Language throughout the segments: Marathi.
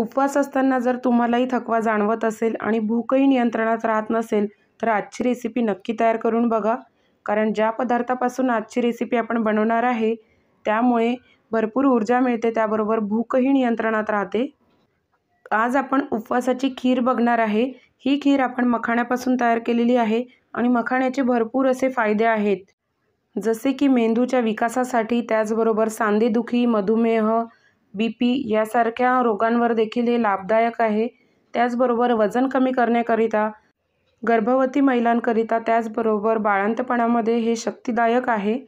उपवास असताना जर तुम्हालाही थकवा जाणवत असेल आणि भूकही नियंत्रणात राहत नसेल तर आजची रेसिपी नक्की तयार करून बघा कारण ज्या पदार्थापासून आजची रेसिपी आपण बनवणार आहे त्यामुळे भरपूर ऊर्जा मिळते त्याबरोबर भूकही नियंत्रणात राहते आज आपण उपवासाची खीर बघणार आहे ही खीर आपण मखाण्यापासून तयार केलेली आहे आणि मखाण्याचे भरपूर असे फायदे आहेत जसे की मेंदूच्या विकासासाठी त्याचबरोबर सांधेदुखी मधुमेह बी पी यासारख्या रोगांवर देखील हे लाभदायक आहे त्याचबरोबर वजन कमी करण्याकरिता गर्भवती महिलांकरिता त्याचबरोबर बाळंतपणामध्ये हे शक्तीदायक आहे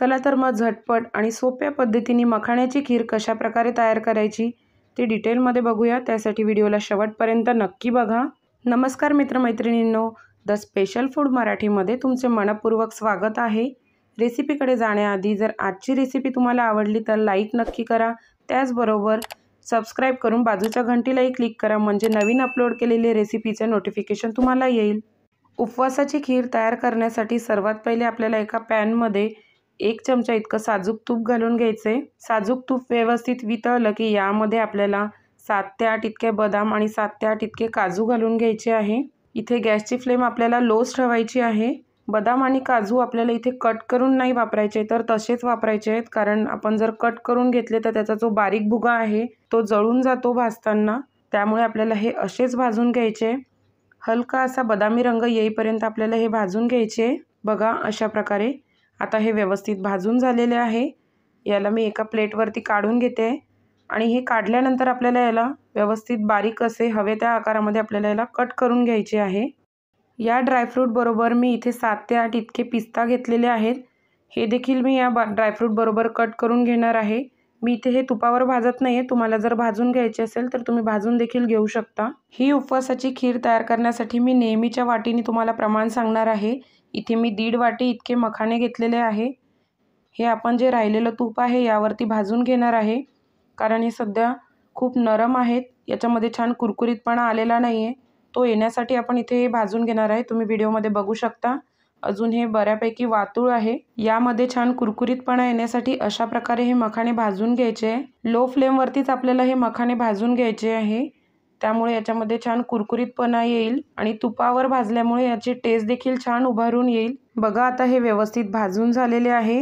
चला तर मग झटपट आणि सोप्या पद्धतीने मखाण्याची खीर कशाप्रकारे तयार करायची ते डिटेलमध्ये बघूया त्यासाठी व्हिडिओला शेवटपर्यंत नक्की बघा नमस्कार मित्रमैत्रिणींनो द स्पेशल फूड मराठीमध्ये तुमचे मनपूर्वक स्वागत आहे रेसिपीकडे जाण्याआधी जर आजची रेसिपी तुम्हाला आवडली तर लाईक नक्की करा त्याचबरोबर सबस्क्राईब करून बाजूच्या घंटीलाही क्लिक करा म्हणजे नवीन अपलोड केलेले रेसिपीचे नोटिफिकेशन तुम्हाला येईल उपवासाची खीर तयार करण्यासाठी सर्वात पहिले आपल्याला एका पॅनमध्ये एक चमचा इतकं साजूक तूप घालून घ्यायचे साजूक तूप व्यवस्थित वितळलं की यामध्ये आपल्याला सात ते आठ इतके बदाम आणि सात ते आठ इतके काजू घालून घ्यायचे आहे इथे गॅसची फ्लेम आपल्याला लोच ठेवायची आहे बदाम आणि काजू आपल्याला इथे कट करून नाही वापरायचे तर तसेच वापरायचे आहेत कारण आपण जर कट करून घेतले तर त्याचा जो बारीक भुगा आहे तो जळून जातो भाजताना त्यामुळे आपल्याला हे असेच भाजून घ्यायचे हलका असा बदामी रंग येईपर्यंत आपल्याला हे भाजून घ्यायचे बघा अशा प्रकारे आता हे व्यवस्थित भाजून झालेले आहे याला मी एका प्लेटवरती काढून घेते आणि हे काढल्यानंतर आपल्याला याला व्यवस्थित बारीक असे हवे त्या आकारामध्ये आपल्याला याला कट करून घ्यायचे आहे या ड्रायफ्रूटबरोबर मी इथे सात ते आठ इतके पिस्ता घेतलेले आहेत हे देखील मी या बा ड्रायफ्रूटबरोबर कट करून घेणार आहे मी इथे हे तुपावर भाजत नाही आहे तुम्हाला जर भाजून घ्यायचे असेल तर तुम्ही भाजून देखील घेऊ शकता ही उपवासाची खीर तयार करण्यासाठी मी नेहमीच्या वाटीने तुम्हाला प्रमाण सांगणार आहे इथे मी दीड वाटी इतके मखाने घेतलेले आहे हे आपण जे राहिलेलं तूप आहे यावरती भाजून घेणार आहे कारण हे सध्या खूप नरम आहेत याच्यामध्ये छान कुरकुरीतपणा आलेला नाही आहे तो येण्यासाठी आपण इथे भाजून घेणार आहे तुम्ही व्हिडिओमध्ये बघू शकता अजून हे बऱ्यापैकी वातूळ आहे यामध्ये छान कुरकुरीतपणा येण्यासाठी अशा प्रकारे हे मखाने भाजून घ्यायचे आहे लो फ्लेमवरतीच आपल्याला हे मखाने भाजून घ्यायचे आहे त्यामुळे याच्यामध्ये छान कुरकुरीतपणा येईल आणि तुपावर भाजल्यामुळे याची टेस्ट देखील छान उभारून येईल बघा आता हे व्यवस्थित भाजून झालेले आहे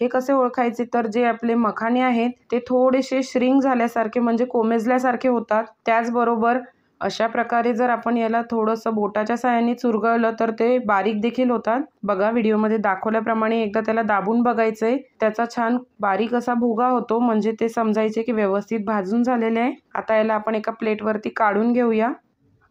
हे कसे ओळखायचे तर जे आपले मखाने आहेत ते थोडेसे श्रिंग झाल्यासारखे म्हणजे कोमेजल्यासारखे होतात त्याचबरोबर अशा प्रकारे जर आपण याला थोडंसं बोटाच्या साह्याने चुरगळलं तर ते बारीक देखील होतात बघा व्हिडिओमध्ये दाखवल्याप्रमाणे एकदा त्याला दाबून बघायचं आहे त्याचा छान बारीक असा भुगा होतो म्हणजे ते समजायचे की व्यवस्थित भाजून झालेले आहे आता याला आपण एका प्लेटवरती काढून घेऊया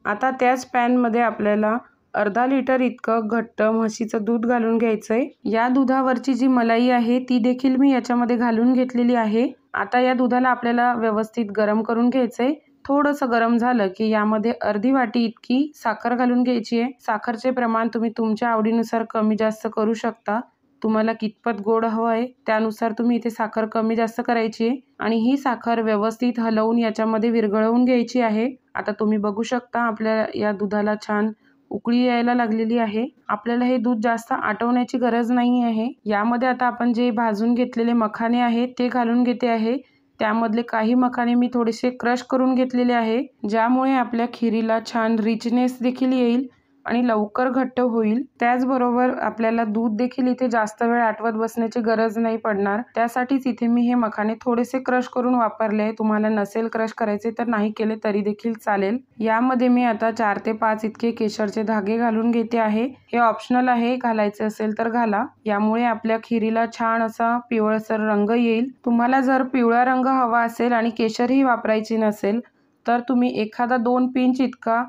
आता त्याच पॅनमध्ये आपल्याला अर्धा लिटर इतकं घट्ट म्हशीचं दूध घालून घ्यायचं आहे या दुधावरची जी मलाई आहे ती देखील मी याच्यामध्ये घालून घेतलेली आहे आता या दुधाला आपल्याला व्यवस्थित गरम करून घ्यायचं आहे थोडंसं गरम झालं की यामध्ये अर्धी वाटी इतकी साखर घालून घ्यायची आहे साखरचे प्रमाण तुम्ही तुमच्या आवडीनुसार कमी जास्त करू शकता तुम्हाला कितपत गोड हवं आहे त्यानुसार तुम्ही इथे साखर कमी जास्त करायची आहे आणि ही साखर व्यवस्थित हलवून याच्यामध्ये विरघळवून घ्यायची आहे आता तुम्ही बघू शकता आपल्या या दुधाला छान उकळी यायला लागलेली आहे आपल्याला हे दूध जास्त आटवण्याची गरज नाही आहे यामध्ये आता आपण जे भाजून घेतलेले मखाने आहेत ते घालून घेते आहे त्यामधले काही मखाने मी थोडेसे क्रश करून घेतलेले आहे ज्यामुळे आपल्या खिरीला छान रिचनेस देखील येईल आणि लवकर घट्ट होईल त्याचबरोबर आपल्याला दूध देखील इथे जास्त वेळ आठवत बसण्याची गरज नाही पडणार त्यासाठीच इथे मी हे मखाने थोडेसे क्रश करून वापरले तुम्हाला नसेल क्रश करायचे तर नाही केले तरी देखील चालेल यामध्ये मी आता चार ते पाच इतके केशरचे धागे घालून घेते आहे हे ऑप्शनल आहे घालायचे असेल तर घाला यामुळे आपल्या खिरीला छान असा पिवळसर रंग येईल तुम्हाला जर पिवळा रंग हवा असेल आणि केशरही वापरायची नसेल तर तुम्ही एखादा दोन पिंच इतका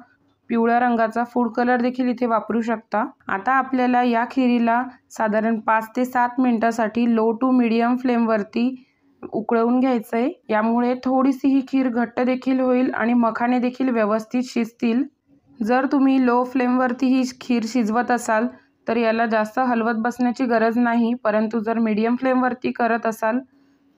पिवळ्या रंगाचा फूड कलर देखील इथे वापरू शकता आता आपल्याला या खिरीला साधारण पाच ते सात मिनिटासाठी लो टू मिडियम फ्लेमवरती उकळवून घ्यायचं आहे यामुळे थोडीशी ही खीर घट्ट देखील होईल आणि मखाने देखील व्यवस्थित शिजतील जर तुम्ही लो फ्लेमवरती ही खीर शिजवत असाल तर याला जास्त हलवत बसण्याची गरज नाही परंतु जर मीडियम फ्लेमवरती करत असाल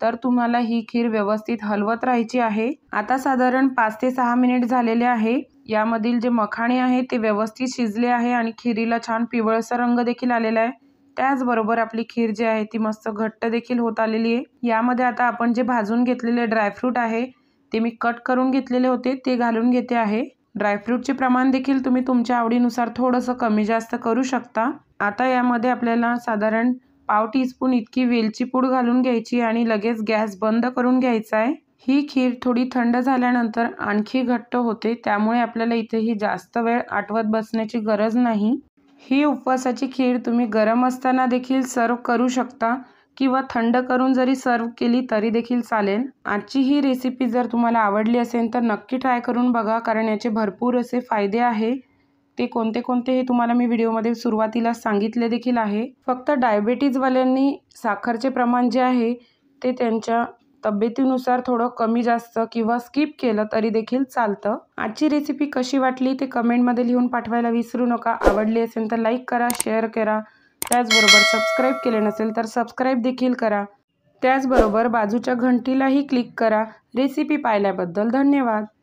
तर तुम्हाला ही खीर व्यवस्थित हलवत राहायची आहे आता साधारण पाच ते सहा मिनिट झालेले आहे यामधील जे मखाणे आहे ते व्यवस्थित शिजले आहे आणि खिरीला छान पिवळसा रंग देखील आलेला आहे त्याचबरोबर आपली खीर जी आहे ती मस्त घट्ट देखील होत आलेली आहे यामध्ये आता आपण जे भाजून घेतलेले ड्रायफ्रूट आहे ते मी कट करून घेतलेले होते ते घालून घेते आहे ड्रायफ्रूटचे प्रमाण देखील तुम्ही तुमच्या आवडीनुसार थोडंसं कमी जास्त करू शकता आता यामध्ये आपल्याला साधारण पाव टीस्पून इतकी वेलची पूड घालून घ्यायची आणि लगेच गॅस बंद करून घ्यायचा आहे ही खीर थोडी थंड झाल्यानंतर आणखी घट्ट होते त्यामुळे आपल्याला इथे ही जास्त वेळ आठवत बसण्याची गरज नाही ही उपवासाची खीर तुम्ही गरम असताना देखील सर्व करू शकता किंवा थंड करून जरी सर्व केली तरी देखील चालेल आजची ही रेसिपी जर तुम्हाला आवडली असेल तर नक्की ट्राय करून बघा कारण याचे भरपूर असे फायदे आहे ते कोणते कोणते हे तुम्हाला मी व्हिडिओमध्ये सुरुवातीला सांगितले देखील आहे फक्त डायबेटीजवाल्यांनी साखरचे प्रमाण जे आहे ते त्यांच्या तब्येतीनुसार थोडं कमी जास्त किंवा स्किप केलं तरी देखील चालतं आजची रेसिपी कशी वाटली ते कमेंटमध्ये लिहून पाठवायला विसरू नका आवडली असेल तर लाईक करा शेअर करा त्याचबरोबर सबस्क्राईब केले नसेल तर सबस्क्राईब देखील करा त्याचबरोबर बाजूच्या घंटीलाही क्लिक करा रेसिपी पाहिल्याबद्दल धन्यवाद